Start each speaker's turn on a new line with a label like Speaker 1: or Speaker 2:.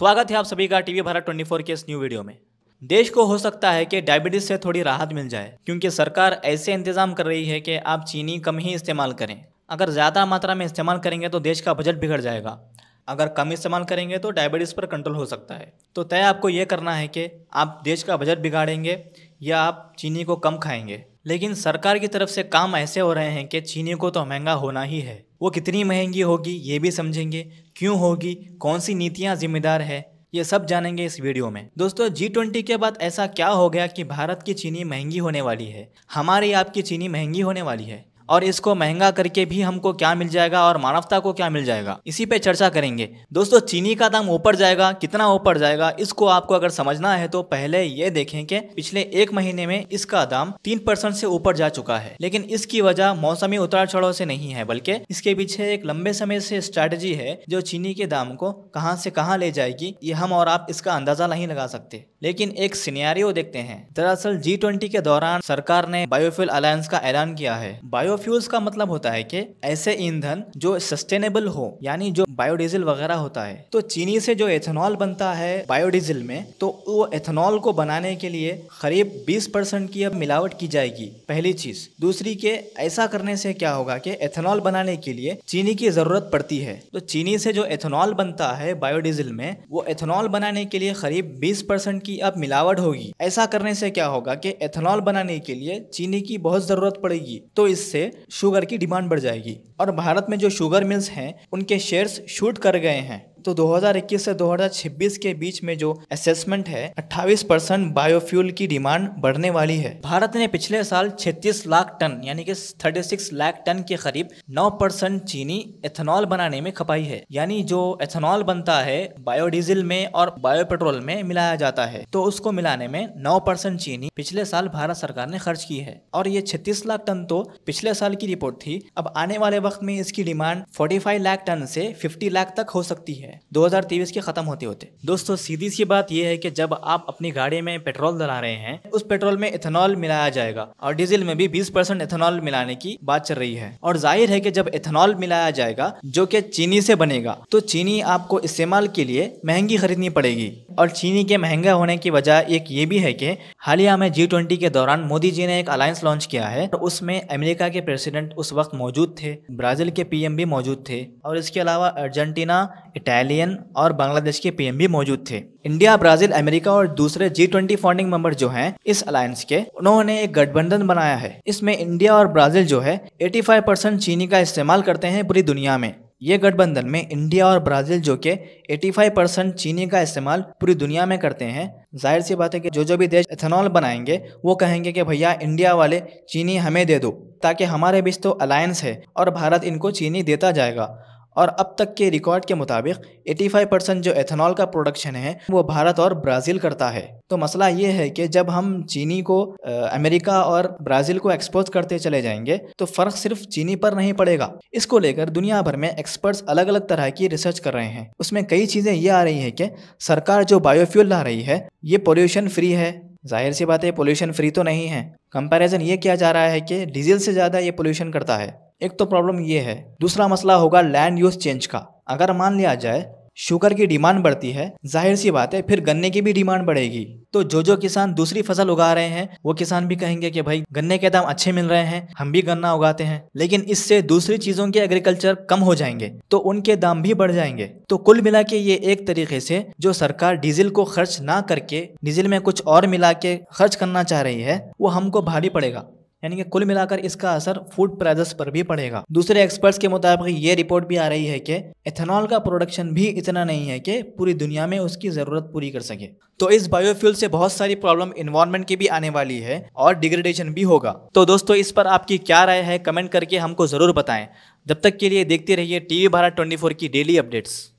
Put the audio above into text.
Speaker 1: स्वागत है आप सभी का टीवी भारत 24 के इस न्यू वीडियो में देश को हो सकता है कि डायबिटीज से थोड़ी राहत मिल जाए क्योंकि सरकार ऐसे इंतजाम कर रही है कि आप चीनी कम ही इस्तेमाल करें अगर ज़्यादा मात्रा में इस्तेमाल करेंगे तो देश का बजट बिगड़ जाएगा अगर कम इस्तेमाल करेंगे तो डायबिटीज़ पर कंट्रोल हो सकता है तो तय आपको ये करना है कि आप देश का बजट बिगाड़ेंगे या आप चीनी को कम खाएंगे लेकिन सरकार की तरफ से काम ऐसे हो रहे हैं कि चीनी को तो महंगा होना ही है वो कितनी महंगी होगी ये भी समझेंगे क्यों होगी कौन सी नीतियाँ जिम्मेदार है ये सब जानेंगे इस वीडियो में दोस्तों जी ट्वेंटी के बाद ऐसा क्या हो गया कि भारत की चीनी महंगी होने वाली है हमारी आपकी चीनी महंगी होने वाली है और इसको महंगा करके भी हमको क्या मिल जाएगा और मानवता को क्या मिल जाएगा इसी पे चर्चा करेंगे दोस्तों चीनी का दाम ऊपर जाएगा कितना ऊपर जाएगा इसको आपको अगर समझना है तो पहले ये देखें कि पिछले एक महीने में इसका दाम तीन परसेंट से ऊपर जा चुका है लेकिन इसकी वजह मौसमी उतार चढ़ाव से नहीं है बल्कि इसके पीछे एक लंबे समय से स्ट्रैटेजी है जो चीनी के दाम को कहाँ से कहाँ ले जाएगी ये हम और आप इसका अंदाजा नहीं लगा सकते लेकिन एक सीनियरियो देखते हैं दरअसल जी के दौरान सरकार ने बायोफिल अलायंस का ऐलान किया है बायो बायोफ्यूल्स का मतलब होता है कि ऐसे ईंधन जो सस्टेनेबल हो यानी जो बायोडीजल वगैरह होता है तो चीनी से जो एथेनॉल बनता है बायोडीजल में तो वो एथेनॉल को बनाने के लिए करीब 20 परसेंट की अब मिलावट की जाएगी पहली चीज दूसरी के ऐसा करने से क्या होगा कि एथेनॉल बनाने के लिए चीनी की जरूरत पड़ती है तो चीनी से जो एथेनॉल बनता है बायोडीजल में वो एथेनॉल बनाने के लिए करीब बीस परसेंट की अब मिलावट होगी ऐसा करने से क्या होगा कि एथेनॉल बनाने के लिए चीनी की बहुत जरूरत पड़ेगी तो इससे शुगर की डिमांड बढ़ जाएगी और भारत में जो शुगर मिल्स हैं उनके शेयर्स शूट कर गए हैं तो 2021 से 2026 के बीच में जो असेसमेंट है 28 परसेंट बायोफ्यूल की डिमांड बढ़ने वाली है भारत ने पिछले साल 36 लाख टन यानी कि 36 लाख टन के करीब 9 परसेंट चीनी एथेनॉल बनाने में खपाई है यानी जो एथेनॉल बनता है बायोडीजल में और बायो पेट्रोल में मिलाया जाता है तो उसको मिलाने में नौ परसेंट चीनी पिछले साल भारत सरकार ने खर्च की है और ये छत्तीस लाख टन तो पिछले साल की रिपोर्ट थी अब आने वाले वक्त में इसकी डिमांड फोर्टी लाख टन से फिफ्टी लाख तक हो सकती है है 2023 के खत्म होते होते दोस्तों सीधी सी बात यह है कि जब आप अपनी गाड़ी में पेट्रोल डला रहे हैं उस पेट्रोल में इथेनॉल मिलाया जाएगा और डीजल में भी बीस परसेंट इथेनॉल मिलाने की बात चल रही है और जाहिर है की जब इथेनॉल मिलाया जाएगा जो की चीनी से बनेगा तो चीनी आपको इस्तेमाल के लिए महंगी खरीदनी पड़ेगी और चीनी के महंगा होने की वजह एक ये भी है कि हालिया में जी ट्वेंटी के दौरान मोदी जी ने एक अलायंस लॉन्च किया है और तो उसमें अमेरिका के प्रेसिडेंट उस वक्त मौजूद थे ब्राजील के पीएम भी मौजूद थे और इसके अलावा अर्जेंटीना इटालियन और बांग्लादेश के पीएम भी मौजूद थे इंडिया ब्राजील अमेरिका और दूसरे जी ट्वेंटी फाउंडिंग मेंबर जो हैं इस अलायंस के उन्होंने एक गठबंधन बनाया है इसमें इंडिया और ब्राजील जो है 85 परसेंट चीनी का इस्तेमाल करते हैं पूरी दुनिया में ये गठबंधन में इंडिया और ब्राजील जो कि 85 परसेंट चीनी का इस्तेमाल पूरी दुनिया में करते हैं जाहिर सी बात है कि जो जो भी देश एथेनॉल बनाएंगे वो कहेंगे कि भैया इंडिया वाले चीनी हमें दे दो ताकि हमारे बीच तो अलायंस है और भारत इनको चीनी देता जाएगा और अब तक के रिकॉर्ड के मुताबिक 85 परसेंट जो एथेनॉल का प्रोडक्शन है वो भारत और ब्राज़ील करता है तो मसला ये है कि जब हम चीनी को आ, अमेरिका और ब्राज़ील को एक्सपोज करते चले जाएंगे तो फ़र्क सिर्फ चीनी पर नहीं पड़ेगा इसको लेकर दुनिया भर में एक्सपर्ट्स अलग अलग तरह की रिसर्च कर रहे हैं उसमें कई चीज़ें ये आ रही है कि सरकार जो बायोफ्यूल ला रही है ये पॉल्यूशन फ्री है जाहिर सी बात है पोल्यूशन फ्री तो नहीं है कंपैरिजन ये किया जा रहा है कि डीजल से ज़्यादा ये पोल्यूशन करता है एक तो प्रॉब्लम ये है दूसरा मसला होगा लैंड यूज चेंज का अगर मान लिया जाए शुगर की डिमांड बढ़ती है जाहिर सी बात है फिर गन्ने की भी डिमांड बढ़ेगी तो जो जो किसान दूसरी फसल उगा रहे हैं वो किसान भी कहेंगे कि भाई गन्ने के दाम अच्छे मिल रहे हैं हम भी गन्ना उगाते हैं लेकिन इससे दूसरी चीजों के एग्रीकल्चर कम हो जाएंगे तो उनके दाम भी बढ़ जाएंगे तो कुल मिला के ये एक तरीके से जो सरकार डीजल को खर्च ना करके डीजल में कुछ और मिला के खर्च करना चाह रही है वो हमको भारी पड़ेगा यानी कि कुल मिलाकर इसका असर फूड प्राइजेस पर भी पड़ेगा दूसरे एक्सपर्ट्स के मुताबिक ये रिपोर्ट भी आ रही है कि एथेनॉल का प्रोडक्शन भी इतना नहीं है कि पूरी दुनिया में उसकी ज़रूरत पूरी कर सके तो इस बायोफ्यूल से बहुत सारी प्रॉब्लम इन्वायरमेंट की भी आने वाली है और डिग्रेडेशन भी होगा तो दोस्तों इस पर आपकी क्या राय है कमेंट करके हमको ज़रूर बताएं जब तक के लिए देखते रहिए टीवी भारत 24 की डेली अपडेट्स